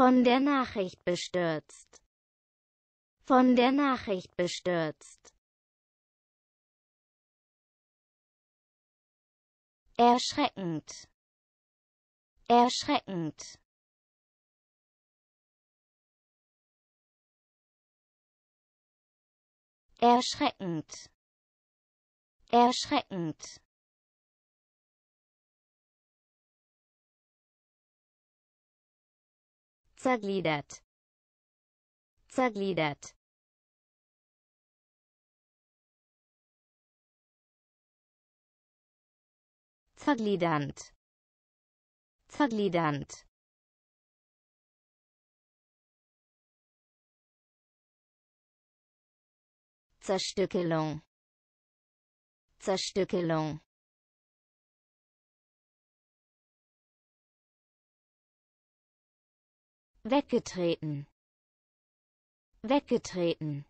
Von der Nachricht bestürzt. Von der Nachricht bestürzt. Erschreckend. Erschreckend. Erschreckend. Erschreckend. zergliedert zergliedert zergliedernd zergliedernd Zerstückelung Zerstückelung weggetreten weggetreten